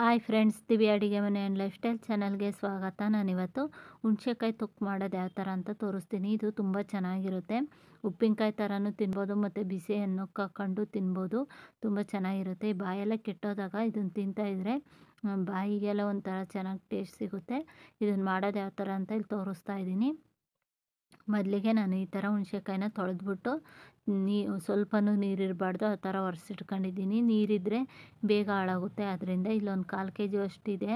hi friends ದಿವ್ಯ ಅಡುಗೆ ಮನೆ ಆ್ಯಂಡ್ ಲೈಫ್ ಸ್ಟೈಲ್ ಚಾನಲ್ಗೆ ಸ್ವಾಗತ ನಾನಿವತ್ತು ಹುಣ್ಸೆಕಾಯಿ ತುಕ್ ಮಾಡೋದು ಯಾವ ಥರ ಅಂತ ತೋರಿಸ್ತೀನಿ ಇದು ತುಂಬ ಚೆನ್ನಾಗಿರುತ್ತೆ ಉಪ್ಪಿನಕಾಯಿ ಥರನೂ ತಿನ್ಬೋದು ಮತ್ತು ಬಿಸಿ ಹಣ್ಣು ಕಕ್ಕಂಡು ತಿನ್ಬೋದು ತುಂಬ ಚೆನ್ನಾಗಿರುತ್ತೆ ಈ ಬಾಯೆಲ್ಲ ಕೆಟ್ಟೋದಾಗ ಇದನ್ನು ತಿಂತಾಯಿದ್ರೆ ಬಾಯಿಗೆಲ್ಲ ಒಂಥರ ಚೆನ್ನಾಗಿ ಟೇಸ್ಟ್ ಸಿಗುತ್ತೆ ಇದನ್ನು ಮಾಡೋದು ಯಾವ ಥರ ಅಂತ ಇಲ್ಲಿ ತೋರಿಸ್ತಾ ಇದ್ದೀನಿ ಮೊದಲಿಗೆ ನಾನು ಈ ಥರ ಹುಣಸೆಕಾಯಿನ ತೊಳೆದ್ಬಿಟ್ಟು ನೀ ಸ್ವಲ್ಪನೂ ನೀರು ಇರಬಾರ್ದು ಆ ಥರ ಒರೆಸಿಟ್ಕೊಂಡಿದ್ದೀನಿ ನೀರಿದ್ದರೆ ಬೇಗ ಹಾಳಾಗುತ್ತೆ ಅದರಿಂದ ಇಲ್ಲೊಂದು ಕಾಲು ಕೆ ಜಿ ಅಷ್ಟಿದೆ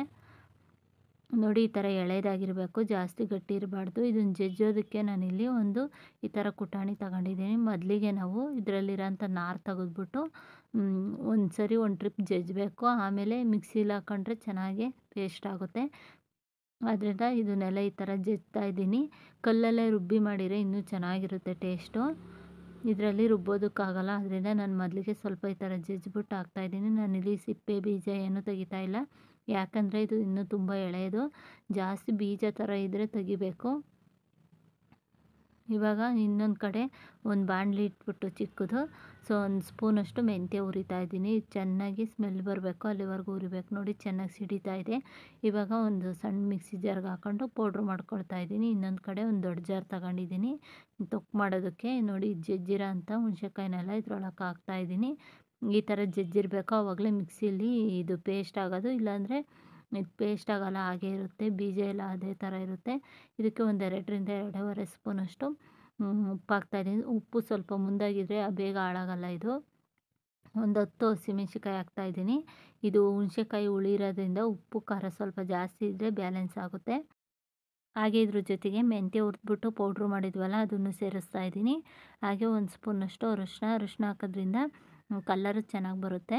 ನೋಡಿ ಈ ಥರ ಎಳೆದಾಗಿರಬೇಕು ಜಾಸ್ತಿ ಗಟ್ಟಿ ಇರಬಾರ್ದು ಇದನ್ನು ಜಜ್ಜೋದಕ್ಕೆ ನಾನಿಲ್ಲಿ ಒಂದು ಈ ಥರ ಕುಟಾಣಿ ತಗೊಂಡಿದ್ದೀನಿ ಮೊದಲಿಗೆ ನಾವು ಇದರಲ್ಲಿರೋಂಥ ನಾರು ತೆಗೆದ್ಬಿಟ್ಟು ಒಂದು ಸರಿ ಒಂದು ಟ್ರಿಪ್ ಜಜ್ಜಬೇಕು ಆಮೇಲೆ ಮಿಕ್ಸಿಲಿ ಹಾಕೊಂಡ್ರೆ ಚೆನ್ನಾಗಿ ಪೇಸ್ಟ್ ಆಗುತ್ತೆ ಆದ್ದರಿಂದ ಇದನ್ನೆಲ್ಲ ಈ ಥರ ಜಜ್ತಾ ಇದ್ದೀನಿ ಕಲ್ಲಲ್ಲೇ ರುಬ್ಬಿ ಮಾಡಿದರೆ ಇನ್ನೂ ಚೆನ್ನಾಗಿರುತ್ತೆ ಟೇಸ್ಟು ಇದರಲ್ಲಿ ರುಬ್ಬೋದಕ್ಕಾಗಲ್ಲ ಅದರಿಂದ ನಾನು ಮೊದಲಿಗೆ ಸ್ವಲ್ಪ ಈ ಥರ ಜಜ್ಜಿಬಿಟ್ಟು ಹಾಕ್ತಾಯಿದ್ದೀನಿ ನಾನಿಲ್ಲಿ ಸಿಪ್ಪೆ ಬೀಜ ಏನೂ ಇಲ್ಲ ಯಾಕಂದರೆ ಇದು ಇನ್ನೂ ತುಂಬ ಎಳೆಯದು ಜಾಸ್ತಿ ಬೀಜ ಥರ ಇದ್ದರೆ ತೆಗಿಬೇಕು ಇವಾಗ ಇನ್ನೊಂದು ಕಡೆ ಒಂದು ಬಾಣಲಿ ಇಟ್ಬಿಟ್ಟು ಚಿಕ್ಕದು ಸೊ ಒಂದು ಸ್ಪೂನಷ್ಟು ಮೆಂತ್ಯ ಉರಿತಾ ಇದ್ದೀನಿ ಚೆನ್ನಾಗಿ ಸ್ಮೆಲ್ ಬರಬೇಕು ಅಲ್ಲಿವರೆಗೂ ಉರಿಬೇಕು ನೋಡಿ ಚೆನ್ನಾಗಿ ಸಿಡಿತಾ ಇದೆ ಇವಾಗ ಒಂದು ಸಣ್ಣ ಮಿಕ್ಸಿ ಜಾರ್ಗೆ ಹಾಕ್ಕೊಂಡು ಪೌಡ್ರ್ ಮಾಡ್ಕೊಳ್ತಾ ಇದ್ದೀನಿ ಇನ್ನೊಂದು ಕಡೆ ಒಂದು ದೊಡ್ಡ ಜಾರ್ ತಗೊಂಡಿದ್ದೀನಿ ತೊಕ್ ಮಾಡೋದಕ್ಕೆ ನೋಡಿ ಜಜ್ಜಿರ ಅಂತ ಹುಣಸೆಕಾಯಿನೆಲ್ಲ ಇದ್ರೊಳಕ್ಕೆ ಹಾಕ್ತಾ ಇದ್ದೀನಿ ಈ ಥರ ಜಜ್ಜಿರಬೇಕು ಆವಾಗಲೇ ಮಿಕ್ಸಿಯಲ್ಲಿ ಇದು ಪೇಸ್ಟ್ ಆಗೋದು ಇಲ್ಲಾಂದರೆ ಇದು ಪೇಸ್ಟ್ ಆಗೋಲ್ಲ ಹಾಗೆ ಇರುತ್ತೆ ಬೀಜ ಎಲ್ಲ ಅದೇ ಥರ ಇರುತ್ತೆ ಇದಕ್ಕೆ ಒಂದು ಎರಡರಿಂದ ಎರಡೂವರೆ ಸ್ಪೂನಷ್ಟು ಉಪ್ಪು ಹಾಕ್ತಾಯಿದ್ದೀನಿ ಉಪ್ಪು ಸ್ವಲ್ಪ ಮುಂದಾಗಿದ್ದರೆ ಬೇಗ ಹಾಳಾಗಲ್ಲ ಇದು ಒಂದು ಹತ್ತು ಹಸಿಮೆಣ್ಸಿಕಾಯಿ ಹಾಕ್ತಾಯಿದ್ದೀನಿ ಇದು ಹುಣಸೆಕಾಯಿ ಉಳಿರೋದ್ರಿಂದ ಉಪ್ಪು ಖಾರ ಸ್ವಲ್ಪ ಜಾಸ್ತಿ ಇದ್ದರೆ ಬ್ಯಾಲೆನ್ಸ್ ಆಗುತ್ತೆ ಹಾಗೆ ಇದ್ರ ಜೊತೆಗೆ ಮೆಂತ್ಯ ಹುರಿದ್ಬಿಟ್ಟು ಪೌಡ್ರ್ ಮಾಡಿದ್ವಲ್ಲ ಅದನ್ನು ಸೇರಿಸ್ತಾ ಇದ್ದೀನಿ ಹಾಗೆ ಒಂದು ಸ್ಪೂನಷ್ಟು ಅರಿಶಿನ ಅರಿಶಿನ ಹಾಕೋದ್ರಿಂದ ಕಲ್ಲರು ಚೆನ್ನಾಗಿ ಬರುತ್ತೆ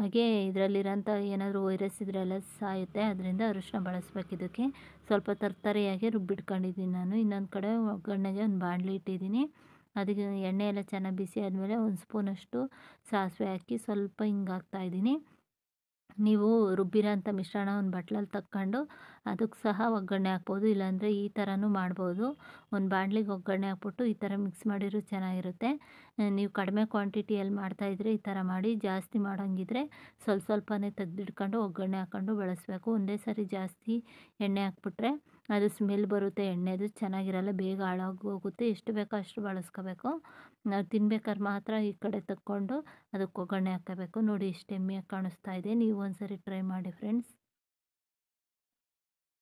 ಹಾಗೆ ಇದರಲ್ಲಿರೋಂಥ ಏನಾದರೂ ವೈರಸ್ ಎಲ್ಲ ಸಾಯುತ್ತೆ ಅದರಿಂದ ಅರಿಶಿನ ಬಳಸ್ಬೇಕು ಇದಕ್ಕೆ ಸ್ವಲ್ಪ ತರ್ತರಿಯಾಗಿ ರುಬ್ಬಿಟ್ಕೊಂಡಿದ್ದೀನಿ ನಾನು ಇನ್ನೊಂದು ಕಡೆ ಒಗ್ಗರಣೆಗೆ ಒಂದು ಬಾಣಲಿ ಇಟ್ಟಿದ್ದೀನಿ ಅದಕ್ಕೆ ಎಣ್ಣೆ ಎಲ್ಲ ಚೆನ್ನಾಗಿ ಬಿಸಿ ಆದಮೇಲೆ ಒಂದು ಸ್ಪೂನಷ್ಟು ಸಾಸಿವೆ ಹಾಕಿ ಸ್ವಲ್ಪ ಹಿಂಗೆ ಹಾಕ್ತಾಯಿದ್ದೀನಿ ನೀವು ರುಬ್ಬಿರೋಂಥ ಮಿಶ್ರಣ ಒಂದು ಬಟ್ಲಲ್ಲಿ ತಕ್ಕೊಂಡು ಅದಕ್ಕೆ ಸಹ ಒಗ್ಗರಣೆ ಹಾಕ್ಬೋದು ಇಲ್ಲಾಂದರೆ ಈ ಥರನೂ ಮಾಡ್ಬೋದು ಒಂದು ಬಾಣ್ಲಿಗೆ ಒಗ್ಗರಣೆ ಹಾಕ್ಬಿಟ್ಟು ಈ ಥರ ಮಿಕ್ಸ್ ಮಾಡಿರೋ ಚೆನ್ನಾಗಿರುತ್ತೆ ನೀವು ಕಡಿಮೆ ಕ್ವಾಂಟಿಟಿಯಲ್ಲಿ ಮಾಡ್ತಾಯಿದ್ರೆ ಈ ಥರ ಮಾಡಿ ಜಾಸ್ತಿ ಮಾಡೋಂಗಿದ್ರೆ ಸ್ವಲ್ಪ ಸ್ವಲ್ಪನೇ ತೆಗೆದಿಡ್ಕೊಂಡು ಒಗ್ಗರಣೆ ಹಾಕ್ಕೊಂಡು ಬಳಸಬೇಕು ಒಂದೇ ಸಾರಿ ಜಾಸ್ತಿ ಎಣ್ಣೆ ಹಾಕ್ಬಿಟ್ರೆ ಅದು ಸ್ಮೆಲ್ ಬರುತ್ತೆ ಎಣ್ಣೆದು ಚೆನ್ನಾಗಿರಲ್ಲ ಬೇಗ ಹಾಳಾಗೋಗುತ್ತೆ ಹೋಗುತ್ತೆ ಎಷ್ಟು ಬೇಕೋ ಅಷ್ಟು ಬಳಸ್ಕೋಬೇಕು ನಾವು ತಿನ್ಬೇಕಾದ್ರೆ ಮಾತ್ರ ಈ ಕಡೆ ತಕ್ಕೊಂಡು ಅದಕ್ಕೆ ಒಗ್ಗರಣೆ ಹಾಕಬೇಕು ನೋಡಿ ಎಷ್ಟು ಎಮ್ಮಿಯಾಗಿ ಕಾಣಿಸ್ತಾ ಇದೆ ನೀವು ಒಂದ್ಸರಿ ಟ್ರೈ ಮಾಡಿ ಫ್ರೆಂಡ್ಸ್